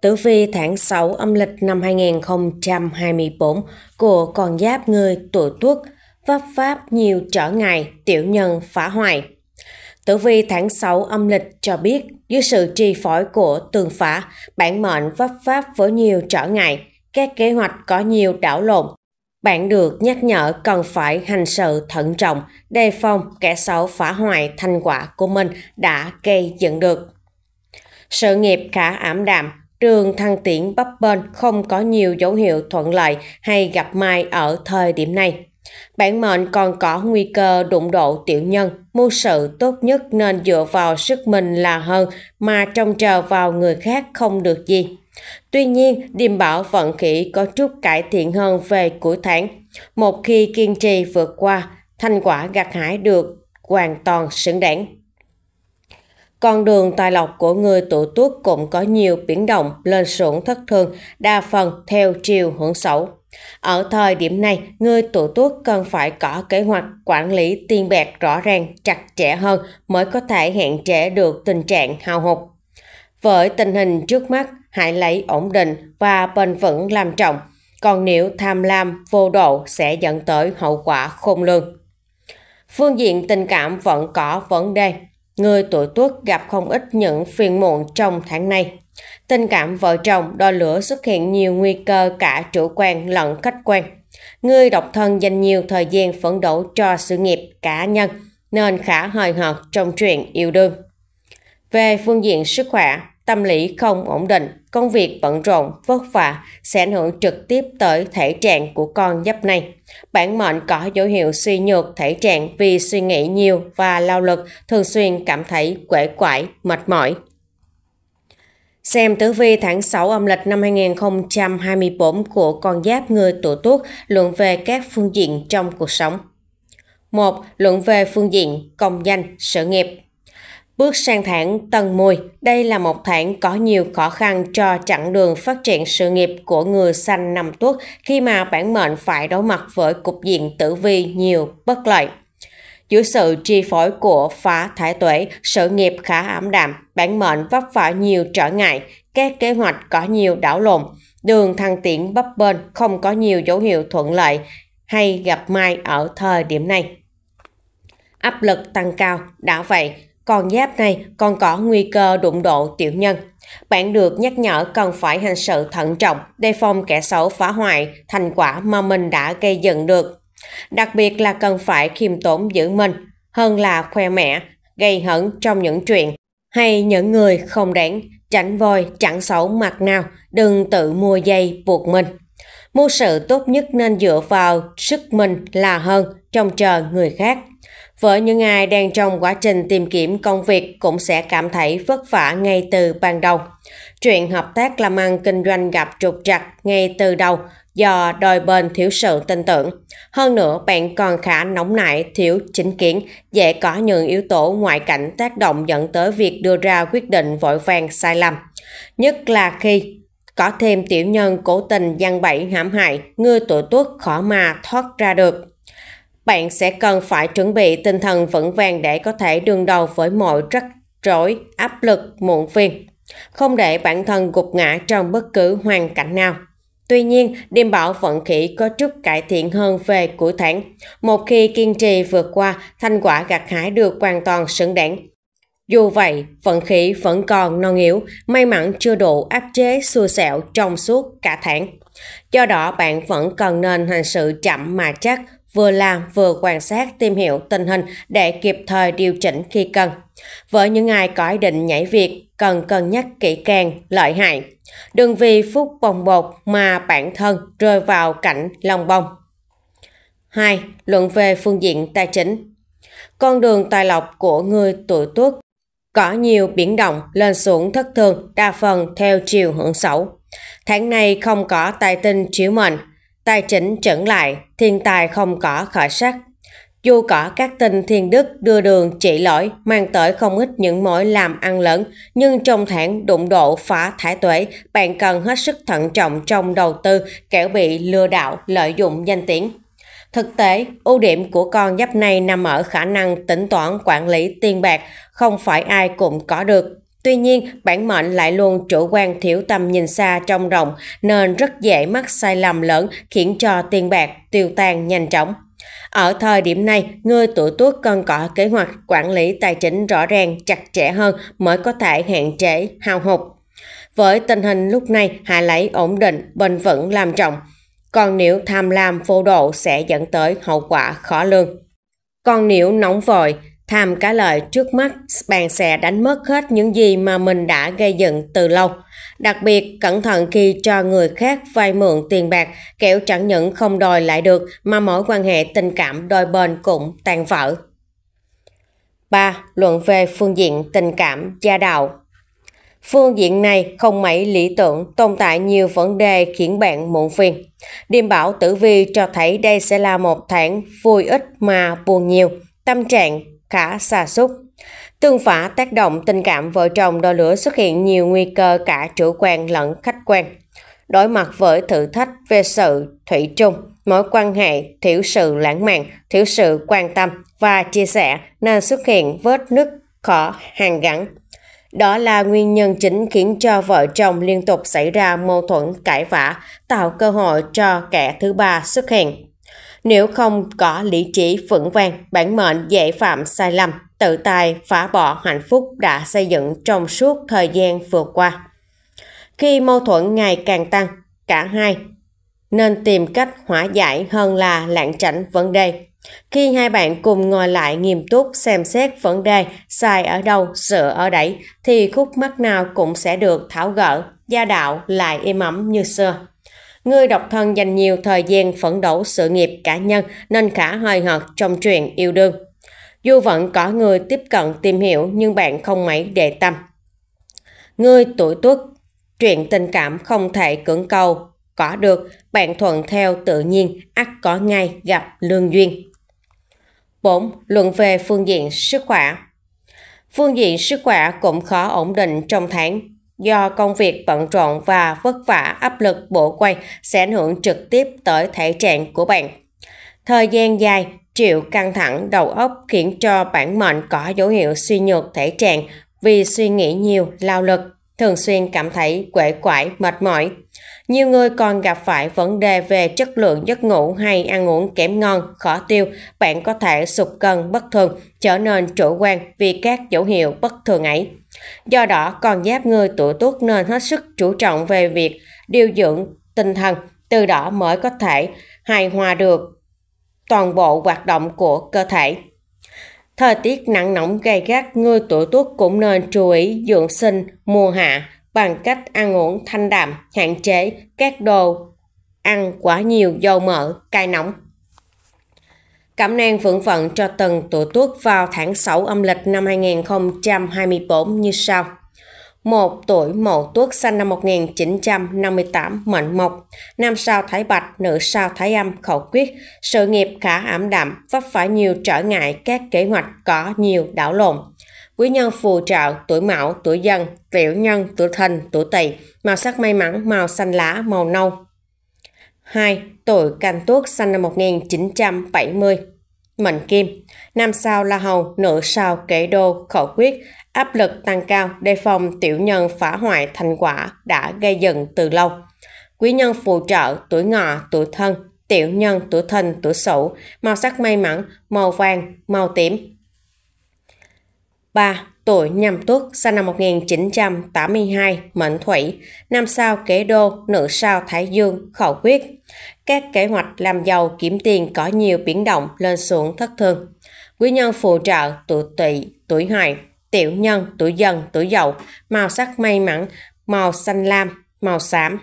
Tử vi tháng 6 âm lịch năm 2024 của con giáp người tuổi tuất vấp pháp nhiều trở ngại, tiểu nhân phá hoại. Tử vi tháng 6 âm lịch cho biết dưới sự trì phối của tường phá, bản mệnh vấp pháp với nhiều trở ngại, các kế hoạch có nhiều đảo lộn. Bạn được nhắc nhở cần phải hành sự thận trọng, đề phòng kẻ xấu phá hoại thành quả của mình đã gây dựng được. Sự nghiệp khá ảm đạm, Trường Thăng Tiễn Bấp Bên không có nhiều dấu hiệu thuận lợi hay gặp may ở thời điểm này. Bản mệnh còn có nguy cơ đụng độ tiểu nhân, mưu sự tốt nhất nên dựa vào sức mình là hơn mà trông chờ vào người khác không được gì. Tuy nhiên, điềm bảo vận khí có chút cải thiện hơn về cuối tháng. Một khi kiên trì vượt qua, thành quả gặt hái được hoàn toàn xứng đáng. Con đường tài lộc của người tuổi tuất cũng có nhiều biến động, lên xuống thất thường, đa phần theo chiều hướng xấu. Ở thời điểm này, người tuổi tuất cần phải có kế hoạch quản lý tiền bạc rõ ràng, chặt chẽ hơn mới có thể hạn chế được tình trạng hao hụt. Với tình hình trước mắt, hãy lấy ổn định và bền vững làm trọng, còn nếu tham lam vô độ sẽ dẫn tới hậu quả khôn lường. Phương diện tình cảm vẫn có vấn đề, Người tuổi tuất gặp không ít những phiền muộn trong tháng này. Tình cảm vợ chồng đo lửa xuất hiện nhiều nguy cơ cả chủ quan lẫn khách quan. Người độc thân dành nhiều thời gian phấn đấu cho sự nghiệp cá nhân nên khá hời hợt trong chuyện yêu đương. Về phương diện sức khỏe, tâm lý không ổn định, công việc bận rộn, vất vả sẽ ảnh hưởng trực tiếp tới thể trạng của con giáp này. Bản mệnh có dấu hiệu suy nhược thể trạng vì suy nghĩ nhiều và lao lực, thường xuyên cảm thấy quể quải, mệt mỏi, Xem tử vi tháng 6 âm lịch năm 2024 của con giáp người tuổi tuất luận về các phương diện trong cuộc sống. 1. Luận về phương diện công danh, sự nghiệp. Bước sang tháng Tân Mùi, đây là một tháng có nhiều khó khăn cho chặng đường phát triển sự nghiệp của người sanh năm tuất khi mà bản mệnh phải đối mặt với cục diện tử vi nhiều bất lợi. Dưới sự chi phối của phá thái tuệ, sự nghiệp khá ảm đạm, bản mệnh vấp phải nhiều trở ngại, các kế hoạch có nhiều đảo lộn, đường thăng tiến bấp bênh không có nhiều dấu hiệu thuận lợi hay gặp may ở thời điểm này. Áp lực tăng cao, đã vậy, con giáp này còn có nguy cơ đụng độ tiểu nhân. Bạn được nhắc nhở cần phải hành sự thận trọng, đề phòng kẻ xấu phá hoại thành quả mà mình đã gây dựng được. Đặc biệt là cần phải khiêm tốn giữ mình, hơn là khoe mẽ, gây hấn trong những chuyện hay những người không đáng, tránh voi chẳng xấu mặt nào, đừng tự mua dây buộc mình. Mua sự tốt nhất nên dựa vào sức mình là hơn, trông chờ người khác vợ những ai đang trong quá trình tìm kiếm công việc cũng sẽ cảm thấy vất vả ngay từ ban đầu. Chuyện hợp tác làm ăn kinh doanh gặp trục trặc ngay từ đầu do đòi bên thiếu sự tin tưởng. Hơn nữa, bạn còn khá nóng nảy, thiếu chính kiến, dễ có những yếu tố ngoại cảnh tác động dẫn tới việc đưa ra quyết định vội vàng sai lầm. Nhất là khi có thêm tiểu nhân cố tình gian bẫy hãm hại, ngươi tuổi tuất khó mà thoát ra được bạn sẽ cần phải chuẩn bị tinh thần vững vàng để có thể đương đầu với mọi rắc rối, áp lực, muộn phiền. Không để bản thân gục ngã trong bất cứ hoàn cảnh nào. Tuy nhiên, đêm bảo vận khí có chút cải thiện hơn về cuối tháng. Một khi kiên trì vượt qua, thành quả gặt hái được hoàn toàn xứng đáng. Dù vậy, vận khí vẫn còn non yếu, may mắn chưa đủ áp chế xua xẻo trong suốt cả tháng. Do đó, bạn vẫn cần nên hành sự chậm mà chắc, vừa làm vừa quan sát tìm hiểu tình hình để kịp thời điều chỉnh khi cần. Với những ai có ý định nhảy việc, cần cân nhắc kỹ càng lợi hại. Đừng vì phút bồng bột mà bản thân rơi vào cảnh lòng bông. 2. Luận về phương diện tài chính Con đường tài lộc của người tuổi tuất có nhiều biến động lên xuống thất thường, đa phần theo chiều hướng xấu. Tháng này không có tài tinh chiếu mệnh, Tài chỉnh chẩn lại, thiên tài không có khởi sắc. Dù có các tình thiên đức đưa đường chỉ lỗi mang tới không ít những mối làm ăn lớn, nhưng trong tháng đụng độ phá thái tuế, bạn cần hết sức thận trọng trong đầu tư, kẻo bị lừa đảo lợi dụng danh tiếng. Thực tế, ưu điểm của con giáp này nằm ở khả năng tính toán quản lý tiền bạc, không phải ai cũng có được. Tuy nhiên, bản mệnh lại luôn chủ quan thiểu tầm nhìn xa trong rộng nên rất dễ mắc sai lầm lớn khiến cho tiền bạc tiêu tan nhanh chóng. Ở thời điểm này, người tuổi tuất cần có kế hoạch quản lý tài chính rõ ràng, chặt chẽ hơn mới có thể hạn chế hao hụt. Với tình hình lúc này, hạ lấy ổn định, bền vững làm trọng. Còn nếu tham lam vô độ sẽ dẫn tới hậu quả khó lường. Còn nếu nóng vội, Tham cả lợi trước mắt, bạn sẽ đánh mất hết những gì mà mình đã gây dựng từ lâu. Đặc biệt, cẩn thận khi cho người khác vay mượn tiền bạc, kẻo chẳng những không đòi lại được mà mối quan hệ tình cảm đôi bên cũng tan vỡ. 3. Luận về phương diện tình cảm gia đạo Phương diện này không mấy lý tưởng, tồn tại nhiều vấn đề khiến bạn muộn phiền. Điềm bảo tử vi cho thấy đây sẽ là một tháng vui ít mà buồn nhiều. Tâm trạng khá xa xúc. Tương phản tác động tình cảm vợ chồng đôi lửa xuất hiện nhiều nguy cơ cả chủ quan lẫn khách quan. Đối mặt với thử thách về sự thủy chung, mối quan hệ thiếu sự lãng mạn, thiếu sự quan tâm và chia sẻ nên xuất hiện vết nứt khó hàng gắn. Đó là nguyên nhân chính khiến cho vợ chồng liên tục xảy ra mâu thuẫn cãi vã, tạo cơ hội cho kẻ thứ ba xuất hiện. Nếu không có lý trí vững vàng, bản mệnh dễ phạm sai lầm, tự tài phá bỏ hạnh phúc đã xây dựng trong suốt thời gian vừa qua. Khi mâu thuẫn ngày càng tăng, cả hai nên tìm cách hóa giải hơn là lảng tránh vấn đề. Khi hai bạn cùng ngồi lại nghiêm túc xem xét vấn đề sai ở đâu, sửa ở đấy thì khúc mắc nào cũng sẽ được tháo gỡ, gia đạo lại im ấm như xưa. Người độc thân dành nhiều thời gian phấn đấu sự nghiệp cá nhân nên khá hời hợt trong chuyện yêu đương. Dù vẫn có người tiếp cận tìm hiểu nhưng bạn không mấy để tâm. Người tuổi tuất, chuyện tình cảm không thể cưỡng cầu, có được, bạn thuận theo tự nhiên, ắt có ngay gặp lương duyên. 4. Luận về phương diện sức khỏe Phương diện sức khỏe cũng khó ổn định trong tháng do công việc bận rộn và vất vả áp lực bộ quay sẽ ảnh hưởng trực tiếp tới thể trạng của bạn. Thời gian dài, chịu căng thẳng đầu óc khiến cho bản mệnh có dấu hiệu suy nhược thể trạng vì suy nghĩ nhiều, lao lực, thường xuyên cảm thấy quể quải, mệt mỏi. Nhiều người còn gặp phải vấn đề về chất lượng giấc ngủ hay ăn uống kém ngon, khó tiêu. Bạn có thể sụt cân bất thường, trở nên chủ quan vì các dấu hiệu bất thường ấy. Do đó, con giáp người tuổi tuất nên hết sức chú trọng về việc điều dưỡng tinh thần, từ đó mới có thể hài hòa được toàn bộ hoạt động của cơ thể. Thời tiết nắng nóng gay gắt, người tuổi tuất cũng nên chú ý dưỡng sinh mùa hạ bằng cách ăn uống thanh đạm, hạn chế các đồ ăn quá nhiều dầu mỡ, cay nóng cảm nang vượng vận cho tuần tuổi tuất vào tháng 6 âm lịch năm 2024 như sau. 1. Tuổi Mậu Tuất sinh năm 1958, mệnh mộc, nam sao Thái Bạch, nữ sao Thái Âm, khẩu quyết, sự nghiệp khá ảm đạm, vấp phải nhiều trở ngại, các kế hoạch có nhiều đảo lộn. Quý nhân phù trợ tuổi Mão, tuổi Dần, tiểu nhân, tuổi Thìn, tuổi Tỵ, màu sắc may mắn, màu xanh lá, màu nâu. 2. tuổi Canh Tuất sinh năm 1970 Mệnh Kim Nam sao La Hầu, nữ sao kế Đô, Khẩu Quyết Áp lực tăng cao, đề phòng tiểu nhân phá hoại thành quả đã gây dựng từ lâu Quý nhân phù trợ, tuổi ngọ, tuổi thân, tiểu nhân, tuổi thân, tuổi sửu Màu sắc may mắn, màu vàng, màu tím 3 tuổi nhâm tuất, sinh năm 1982, mệnh thủy, năm sao kế đô, nữ sao thái dương, khẩu quyết. Các kế hoạch làm giàu kiếm tiền có nhiều biến động lên xuống thất thường. Quý nhân phù trợ tuổi tỵ, tuổi hợi, tiểu nhân, tuổi dần, tuổi dậu, màu sắc may mắn, màu xanh lam, màu xám.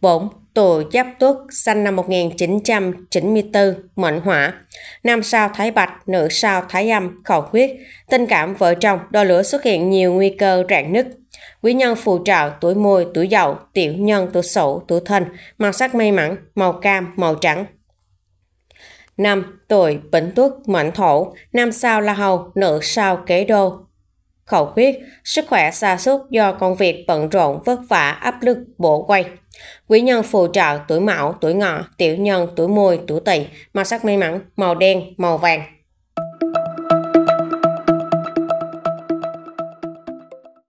4. Tù Giáp Tuất, sinh năm 1994, mệnh hỏa. Nam sao Thái Bạch, nữ sao Thái Âm, khẩu huyết. Tình cảm vợ chồng, đo lửa xuất hiện nhiều nguy cơ rạn nứt. Quý nhân phù trợ tuổi mùi, tuổi dậu, tiểu nhân, tuổi sửu, tuổi thân, màu sắc may mắn, màu cam, màu trắng. năm Tuổi Bỉnh Tuất, mệnh thổ, nam sao La Hầu, nữ sao Kế Đô, khẩu quyết, sức khỏe sa sút do công việc bận rộn vất vả áp lực bổ quay. Quý nhân phù trợ tuổi mão, tuổi ngọ, tiểu nhân, tuổi mùi, tuổi tỵ, màu sắc may mắn, màu đen, màu vàng.